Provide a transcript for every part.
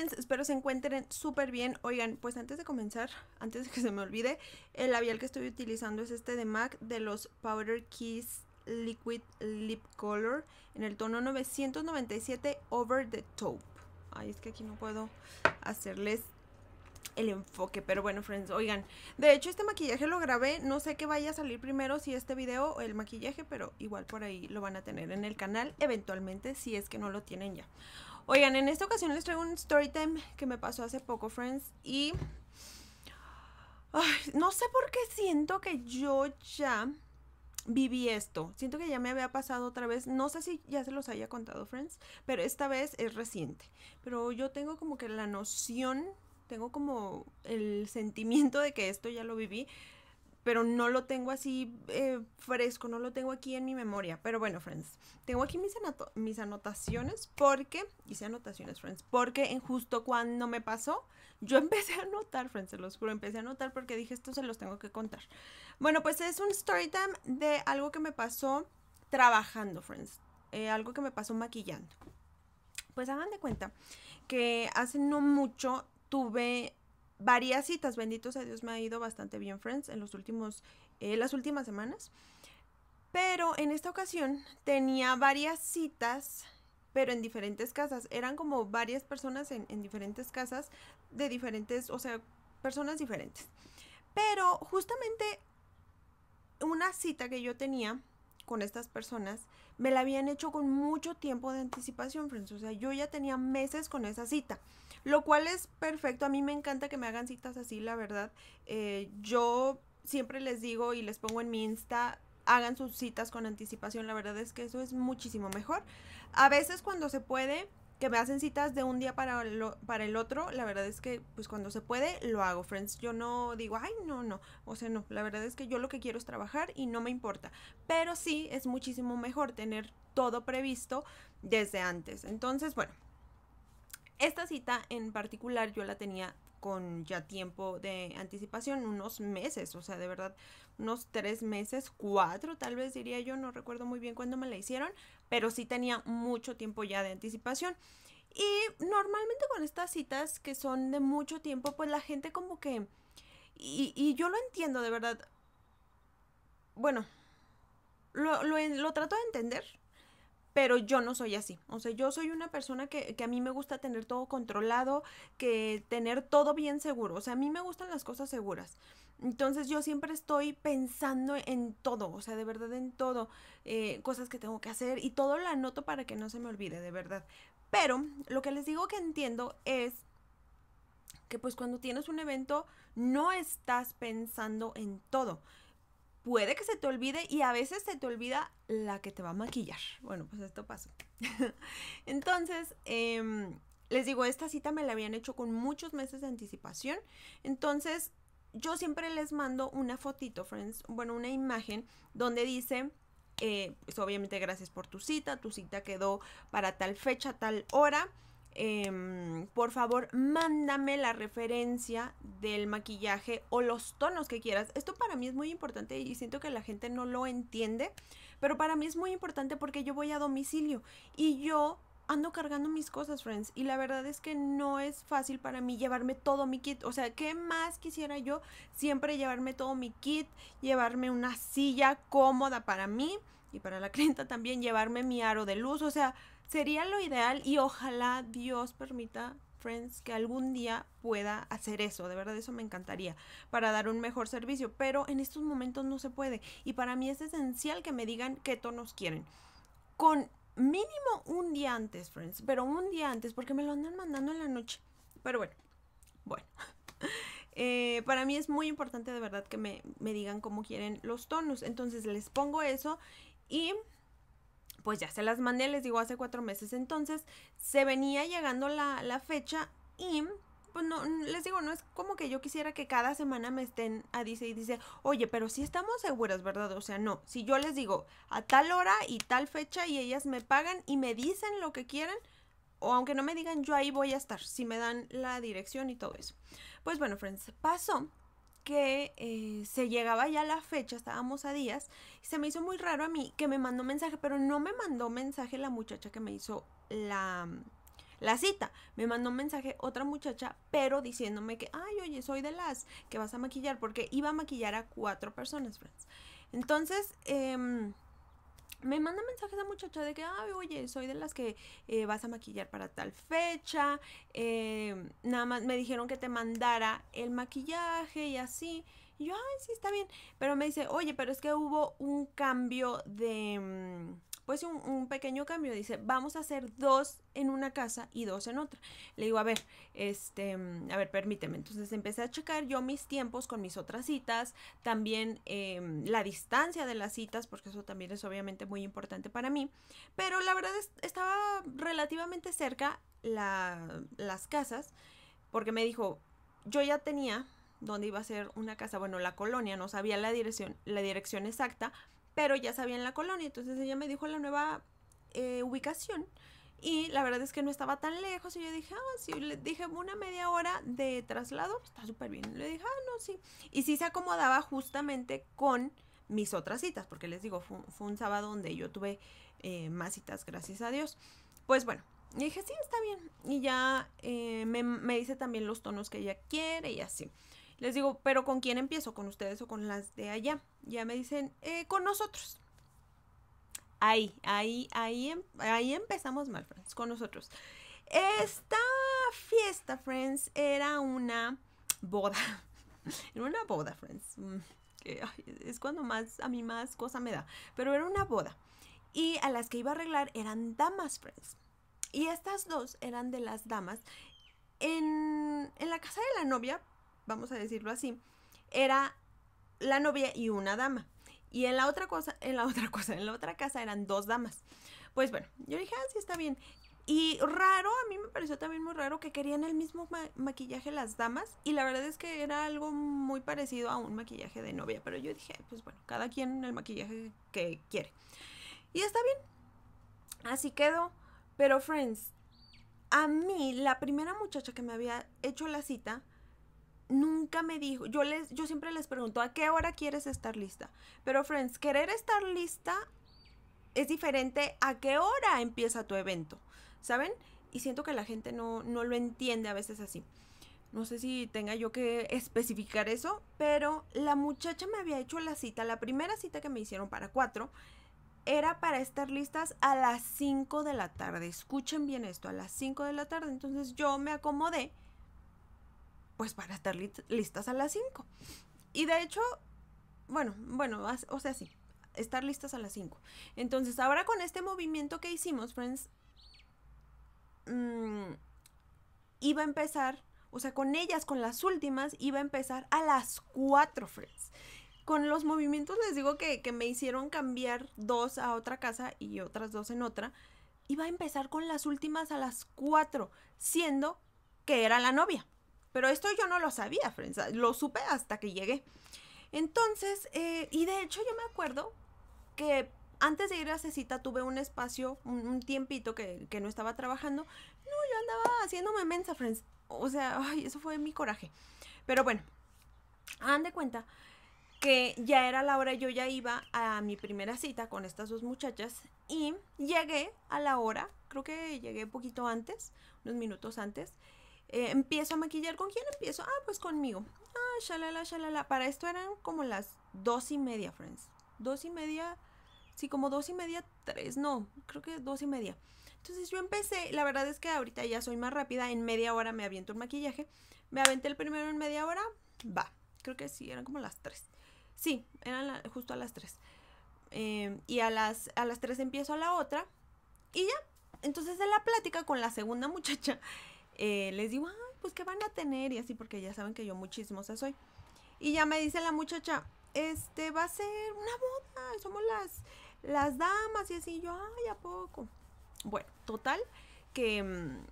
espero se encuentren súper bien. Oigan, pues antes de comenzar, antes de que se me olvide, el labial que estoy utilizando es este de MAC de los Powder Kiss Liquid Lip Color en el tono 997 Over the Taupe Ay, es que aquí no puedo hacerles el enfoque, pero bueno, friends, oigan, de hecho este maquillaje lo grabé, no sé qué vaya a salir primero, si este video o el maquillaje, pero igual por ahí lo van a tener en el canal eventualmente, si es que no lo tienen ya. Oigan, en esta ocasión les traigo un story time que me pasó hace poco, friends. Y. no sé por qué siento que yo ya viví esto. Siento que ya me había pasado otra vez. No sé si ya se los haya contado, friends, pero esta vez es reciente. Pero yo tengo como que la noción, tengo como el sentimiento de que esto ya lo viví pero no lo tengo así eh, fresco, no lo tengo aquí en mi memoria. Pero bueno, friends, tengo aquí mis, mis anotaciones porque, hice anotaciones, friends, porque en justo cuando me pasó, yo empecé a anotar, friends, se los juro, empecé a anotar porque dije, esto se los tengo que contar. Bueno, pues es un story time de algo que me pasó trabajando, friends, eh, algo que me pasó maquillando. Pues hagan de cuenta que hace no mucho tuve varias citas. benditos a Dios, me ha ido bastante bien Friends en los últimos, eh, las últimas semanas. Pero en esta ocasión tenía varias citas, pero en diferentes casas. Eran como varias personas en, en diferentes casas de diferentes, o sea, personas diferentes. Pero justamente una cita que yo tenía con estas personas, me la habían hecho con mucho tiempo de anticipación, Friends. O sea, yo ya tenía meses con esa cita lo cual es perfecto. A mí me encanta que me hagan citas así, la verdad. Eh, yo siempre les digo y les pongo en mi Insta, hagan sus citas con anticipación, la verdad es que eso es muchísimo mejor. A veces cuando se puede, que me hacen citas de un día para, para el otro, la verdad es que pues cuando se puede lo hago, friends. Yo no digo, ay, no, no, o sea, no, la verdad es que yo lo que quiero es trabajar y no me importa. Pero sí es muchísimo mejor tener todo previsto desde antes. Entonces, bueno, esta cita en particular yo la tenía con ya tiempo de anticipación, unos meses, o sea, de verdad, unos tres meses, cuatro tal vez diría yo, no recuerdo muy bien cuándo me la hicieron, pero sí tenía mucho tiempo ya de anticipación. Y normalmente con estas citas que son de mucho tiempo, pues la gente como que... Y, yo lo entiendo, de verdad. Bueno, lo, lo trato de entender, pero yo no soy así. O sea, yo soy una persona que, a mí me gusta tener todo controlado, que tener todo bien seguro. O sea, a mí me gustan las cosas seguras. Entonces yo siempre estoy pensando en todo, o sea, de verdad en todo, eh, cosas que tengo que hacer y todo lo anoto para que no se me olvide, de verdad. Pero lo que les digo que entiendo es que pues cuando tienes un evento no estás pensando en todo puede que se te olvide y a veces se te olvida la que te va a maquillar. Bueno, pues esto pasa Entonces, em, les digo, esta cita me la habían hecho con muchos meses de anticipación. Entonces, yo siempre les mando una fotito, friends, bueno, una imagen donde dice... Eh, pues obviamente gracias por tu cita, tu cita quedó para tal fecha, tal hora, Em, por favor, mándame la referencia del maquillaje o los tonos que quieras. Esto para mí es muy importante y siento que la gente no lo entiende, pero para mí es muy importante porque yo voy a domicilio y yo ando cargando mis cosas, friends. Y la verdad es que no es fácil para mí llevarme todo mi kit. O sea, ¿qué más quisiera yo? Siempre llevarme todo mi kit, llevarme una silla cómoda para mí y para la clienta también, llevarme mi aro de luz. O sea, sería lo ideal y ojalá Dios permita, friends, que algún día pueda hacer eso. De verdad, eso me encantaría para dar un mejor servicio. Pero en estos momentos no se puede. Y para mí es esencial que me digan qué tonos quieren. Con mínimo un día antes, friends. Pero un día antes, porque me lo andan mandando en la noche. Pero bueno, bueno. Eh, para mí es muy importante de verdad que me, me digan cómo quieren los tonos. Entonces les pongo eso y pues ya se las mandé, les digo, hace cuatro meses. Entonces, se venía llegando la, fecha y pues no, les digo, no es como que yo quisiera que cada semana me estén a dice y dice, oye, pero si estamos seguras, ¿verdad? O sea, no, si yo les digo a tal hora y tal fecha y ellas me pagan y me dicen lo que quieran, o aunque no me digan, yo ahí voy a estar, si me dan la dirección y todo eso. Pues bueno, friends, pasó que eh, se llegaba ya la fecha, estábamos a días, y se me hizo muy raro a mí que me mandó mensaje, pero no me mandó mensaje la muchacha que me hizo la, la cita. Me mandó mensaje otra muchacha, pero diciéndome que, ay, oye, soy de las que vas a maquillar, porque iba a maquillar a cuatro personas, friends. Entonces, eh, me manda mensajes a muchacha de que, ay, oye, soy de las que eh, vas a maquillar para tal fecha, em, nada más me dijeron que te mandara el maquillaje y así. Y yo, ay, sí, está bien. Pero me dice, oye, pero es que hubo un cambio de... Mm, pues un, pequeño cambio. Dice, vamos a hacer dos en una casa y dos en otra. Le digo, a ver, este, a ver, permíteme. Entonces empecé a checar yo mis tiempos con mis otras citas, también em, la distancia de las citas, porque eso también es obviamente muy importante para mí. Pero la verdad es, estaba relativamente cerca las casas, porque me dijo, yo ya tenía dónde iba a ser una casa, bueno, la colonia, no sabía la dirección, la dirección exacta, pero ya sabía en la colonia, entonces ella me dijo la nueva eh, ubicación y la verdad es que no estaba tan lejos y yo dije, ah, sí, le dije una media hora de traslado, está súper bien, le dije, ah, no, sí, y sí se acomodaba justamente con mis otras citas, porque les digo, fue, un sábado donde yo tuve eh, más citas, gracias a Dios. Pues bueno, y dije, sí, está bien. Y ya eh, me, me, dice también los tonos que ella quiere y así. Les digo, pero ¿con quién empiezo? ¿Con ustedes o con las de allá? Ya me dicen, eh, con nosotros. Ahí, ahí, ahí, em, ahí empezamos mal, friends, con nosotros. Esta fiesta, friends, era una boda. Era una boda, friends. Mm, es cuando más, a mí más cosa me da. Pero era una boda. Y a las que iba a arreglar eran damas, friends. Y estas dos eran de las damas en, en la casa de la novia, vamos a decirlo así, era la novia y una dama. Y en la otra cosa, en la otra cosa, en la otra casa eran dos damas. Pues bueno, yo dije, así ah, está bien. Y raro, a mí me pareció también muy raro que querían el mismo maquillaje las damas. Y la verdad es que era algo muy parecido a un maquillaje de novia. Pero yo dije, pues bueno, cada quien el maquillaje que quiere. Y está bien. Así quedó. Pero, friends, a mí, la primera muchacha que me había hecho la cita, nunca me dijo, yo les yo siempre les pregunto, ¿a qué hora quieres estar lista? Pero friends, querer estar lista es diferente a qué hora empieza tu evento, ¿saben? Y siento que la gente no, no lo entiende a veces así. No sé si tenga yo que especificar eso, pero la muchacha me había hecho la cita, la primera cita que me hicieron para cuatro, era para estar listas a las 5 de la tarde. Escuchen bien esto, a las 5 de la tarde. Entonces yo me acomodé pues para estar listas a las 5. Y de hecho, bueno, bueno, o sea, sí, estar listas a las 5. Entonces, ahora con este movimiento que hicimos, friends, mm, iba a empezar, o sea, con ellas, con las últimas, iba a empezar a las 4, friends. Con los movimientos les digo que, que me hicieron cambiar dos a otra casa y otras dos en otra. Iba a empezar con las últimas a las 4, siendo que era la novia. Pero esto yo no lo sabía, Friends. Ah, lo supe hasta que llegué. Entonces, eh, y de hecho yo me acuerdo que antes de ir a cita tuve un espacio, un, tiempito que, no estaba trabajando. No, yo andaba haciéndome mensa, friends. O sea, ay, eso fue mi coraje. Pero bueno, han de cuenta que ya era la hora, yo ya iba a mi primera cita con estas dos muchachas y llegué a la hora, creo que llegué poquito antes, unos minutos antes, eh, empiezo a maquillar. ¿Con quién empiezo? Ah, pues conmigo. Ah, shalala, shalala. Para esto eran como las dos y media, friends. Dos y media. Sí, como dos y media, tres. No, creo que dos y media. Entonces yo empecé. La verdad es que ahorita ya soy más rápida. En media hora me aviento el maquillaje. Me aventé el primero en media hora. Va. Creo que sí, eran como las tres. Sí, eran justo a las tres. Em, y a las, a las tres empiezo a la otra. Y ya. Entonces de la plática con la segunda muchacha eh, les digo, ay, pues que van a tener y así, porque ya saben que yo muchísimo chismosa soy. Y ya me dice la muchacha, este, va a ser una boda, somos las, las damas y así, yo, ay, ¿a poco? Bueno, total, que, mm,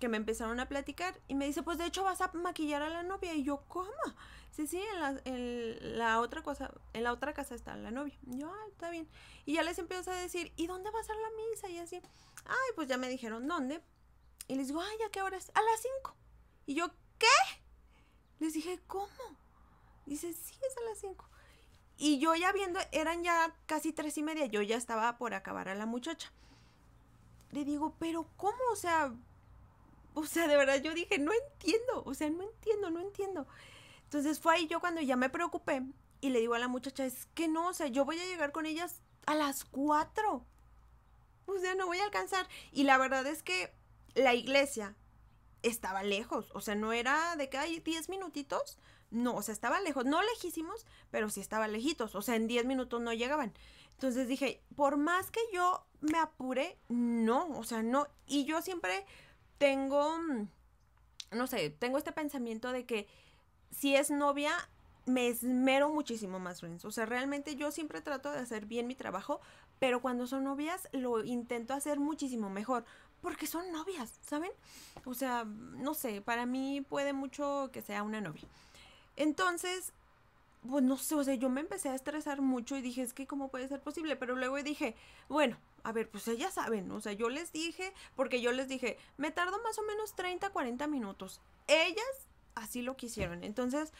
que me empezaron a platicar y me dice, pues de hecho vas a maquillar a la novia. Y yo, ¿cómo? Sí, sí, en la, otra cosa, en la otra casa está la novia. yo, ay, ah, está bien. Y ya les empiezo a decir, ¿y dónde va a ser la misa? Y así, ay, pues ya me dijeron, ¿dónde? Y les digo, ay, ¿a qué hora es? A las 5. Y yo, ¿qué? Les dije, ¿cómo? Dice, sí, es a las 5. Y yo ya viendo, eran ya casi tres y media, yo ya estaba por acabar a la muchacha. Le digo, pero ¿cómo? O sea, o sea, de verdad yo dije, no entiendo, o sea, no entiendo, no entiendo. Entonces fue ahí yo cuando ya me preocupé y le digo a la muchacha, es que no, o sea, yo voy a llegar con ellas a las 4. O sea, no voy a alcanzar. Y la verdad es que la iglesia estaba lejos, o sea, no era de que hay 10 minutitos, no, o sea, estaba lejos, no lejísimos, pero sí estaba lejitos, o sea, en 10 minutos no llegaban. Entonces dije, por más que yo me apure, no, o sea, no, y yo siempre tengo, mm, no sé, tengo este pensamiento de que si es novia, me esmero muchísimo más, O sea, realmente yo siempre trato de hacer bien mi trabajo, pero cuando son novias lo intento hacer muchísimo mejor porque son novias, ¿saben? O sea, no sé, para mí puede mucho que sea una novia. Entonces, pues no sé, o sea, yo me empecé a estresar mucho y dije, es que cómo puede ser posible, pero luego dije, bueno, a ver, pues ellas saben, o sea, yo les dije, porque yo les dije, me tardo más o menos 30, 40 minutos. Ellas así lo quisieron. Entonces,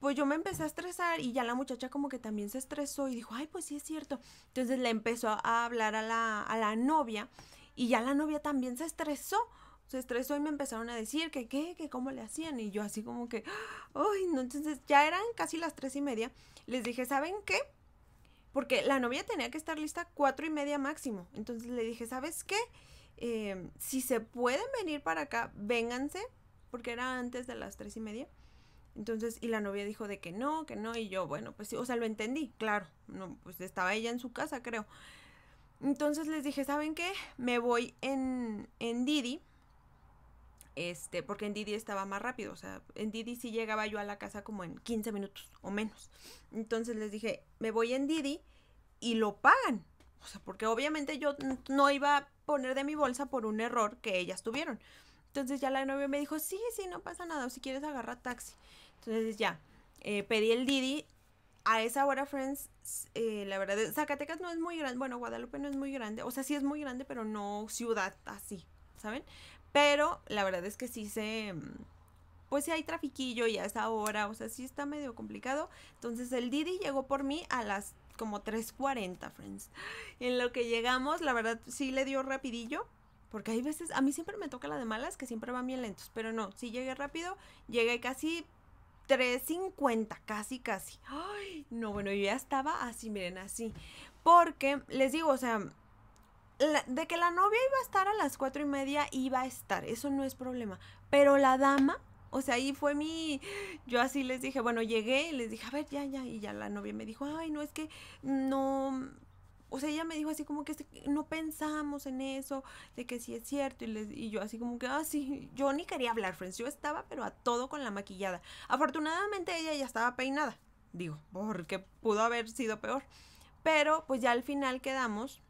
pues yo me empecé a estresar y ya la muchacha como que también se estresó y dijo, ay, pues sí es cierto. Entonces le empezó a hablar a la, a la novia y ya la novia también se estresó. Se estresó y me empezaron a decir que qué, que cómo le hacían. Y yo así como que, ay, no, entonces ya eran casi las tres y media. Les dije, ¿saben qué? Porque la novia tenía que estar lista cuatro y media máximo. Entonces le dije, ¿sabes qué? Em, si se pueden venir para acá, vénganse, porque era antes de las tres y media. Entonces, y la novia dijo de que no, que no, y yo, bueno, pues sí, o sea, lo entendí, claro, no, pues estaba ella en su casa, creo. Entonces les dije, ¿saben qué? Me voy en, en Didi. Este, porque en Didi estaba más rápido, o sea, en Didi sí llegaba yo a la casa como en 15 minutos o menos. Entonces les dije, me voy en Didi y lo pagan. O sea, porque obviamente yo no iba a poner de mi bolsa por un error que ellas tuvieron. Entonces ya la novia me dijo, sí, sí, no pasa nada, o si quieres agarrar taxi. Entonces ya, eh, pedí el Didi, a esa hora, Friends, eh, la verdad, eh, Zacatecas no es muy grande, bueno, Guadalupe no es muy grande, o sea, sí es muy grande, pero no ciudad así, ¿saben? Pero la verdad es que sí se... Mm, pues sí hay trafiquillo y a esa hora, o sea, sí está medio complicado. Entonces el Didi llegó por mí a las como 3.40, friends. En lo que llegamos, la verdad, sí le dio rapidillo. Porque hay veces, a mí siempre me toca la de malas, que siempre van bien lentos. Pero no, sí llegué rápido. Llegué casi 3.50, casi, casi. Ay, no, bueno, yo ya estaba así, miren, así. Porque les digo, o sea, de que la novia iba a estar a las cuatro y media, iba a estar, eso no es problema. Pero la dama, o sea, ahí fue mi. Yo así les dije, bueno, llegué y les dije, a ver, ya, ya. Y ya la novia me dijo, ay, no, es que no o sea, ella me dijo así como que no pensamos en eso, de que si es cierto, y, y yo así como que, ah, sí, yo ni quería hablar, Friends, yo estaba pero a todo con la maquillada. Afortunadamente ella ya estaba peinada, digo, porque pudo haber sido peor. Pero pues ya al final quedamos,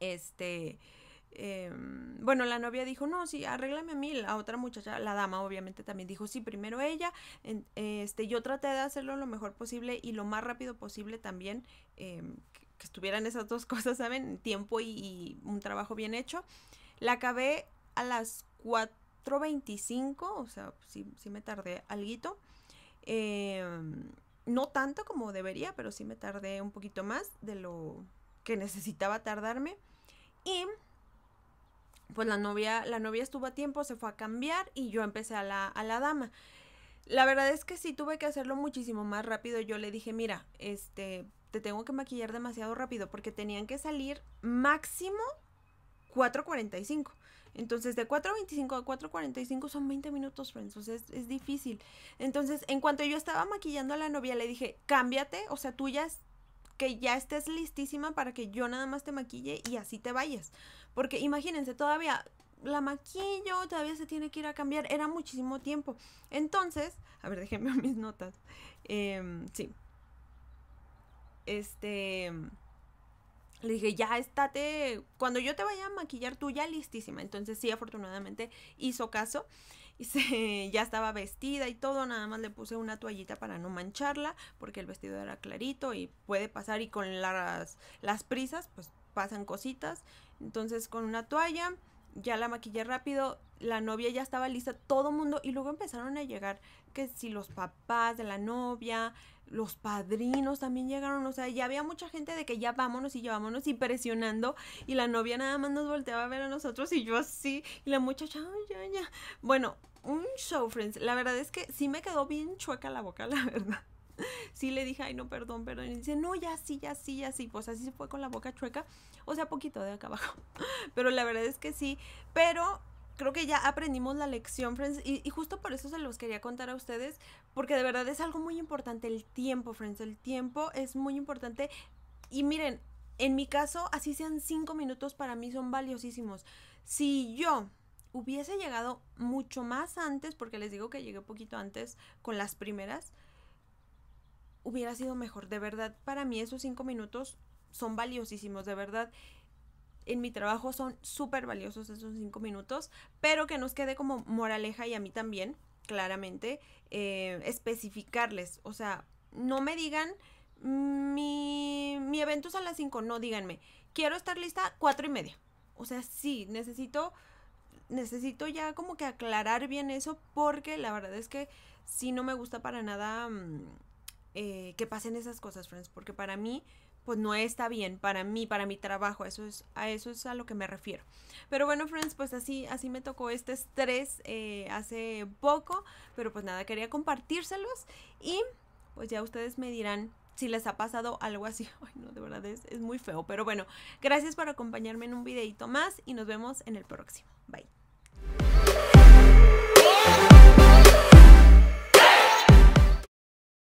este, em, bueno, la novia dijo, no, sí, arréglame a mí, la otra muchacha, la dama obviamente también dijo, sí, primero ella, este, yo traté de hacerlo lo mejor posible y lo más rápido posible también. Em, que estuvieran esas dos cosas, ¿saben? Tiempo y, un trabajo bien hecho. La acabé a las 4.25, o sea, sí, me tardé algo. Em, no tanto como debería, pero sí me tardé un poquito más de lo que necesitaba tardarme. Y pues la novia, la novia estuvo a tiempo, se fue a cambiar y yo empecé a la, a la dama. La verdad es que sí tuve que hacerlo muchísimo más rápido. Yo le dije, mira, este, te tengo que maquillar demasiado rápido porque tenían que salir máximo 4.45. Entonces, de 4.25 a 4.45 son 20 minutos, friends. O sea, es, difícil. Entonces, en cuanto yo estaba maquillando a la novia, le dije, cámbiate. O sea, tú ya que ya estés listísima para que yo nada más te maquille y así te vayas. Porque imagínense, todavía la maquillo, todavía se tiene que ir a cambiar. Era muchísimo tiempo. Entonces, a ver, déjenme mis notas. Em, sí, este, le dije, ya estate, cuando yo te vaya a maquillar, tú ya listísima. Entonces sí, afortunadamente hizo caso. Y se, ya estaba vestida y todo, nada más le puse una toallita para no mancharla, porque el vestido era clarito y puede pasar y con las, las prisas, pues pasan cositas. Entonces con una toalla ya la maquillé rápido, la novia ya estaba lista, todo mundo, y luego empezaron a llegar que si los papás de la novia, los padrinos también llegaron, o sea, ya había mucha gente de que ya vámonos y ya vámonos y presionando, y la novia nada más nos volteaba a ver a nosotros y yo así, y la muchacha, ya, ya. Bueno, un show, friends, la verdad es que sí me quedó bien chueca la boca, la verdad sí le dije, ay, no, perdón, perdón. Y dice, no, ya sí, ya sí, ya sí. Pues así se fue con la boca chueca. O sea, poquito de acá abajo. Pero la verdad es que sí. Pero creo que ya aprendimos la lección, friends, y, y, justo por eso se los quería contar a ustedes, porque de verdad es algo muy importante, el tiempo, friends, el tiempo es muy importante. Y miren, en mi caso, así sean cinco minutos, para mí son valiosísimos. Si yo hubiese llegado mucho más antes, porque les digo que llegué poquito antes con las primeras, hubiera sido mejor. De verdad, para mí esos cinco minutos son valiosísimos, de verdad. En mi trabajo son súper valiosos esos cinco minutos, pero que nos quede como moraleja y a mí también, claramente, eh, especificarles. O sea, no me digan, mi, mi evento es a las cinco, no díganme, quiero estar lista cuatro y media. O sea, sí, necesito necesito ya como que aclarar bien eso porque la verdad es que sí no me gusta para nada mm, eh, que pasen esas cosas, friends, porque para mí pues no está bien para mí, para mi trabajo, eso es, a eso es a lo que me refiero. Pero bueno, friends, pues así, así me tocó este estrés eh, hace poco, pero pues nada, quería compartírselos y pues ya ustedes me dirán si les ha pasado algo así. Ay, no, de verdad es, es muy feo, pero bueno, gracias por acompañarme en un videito más y nos vemos en el próximo. Bye.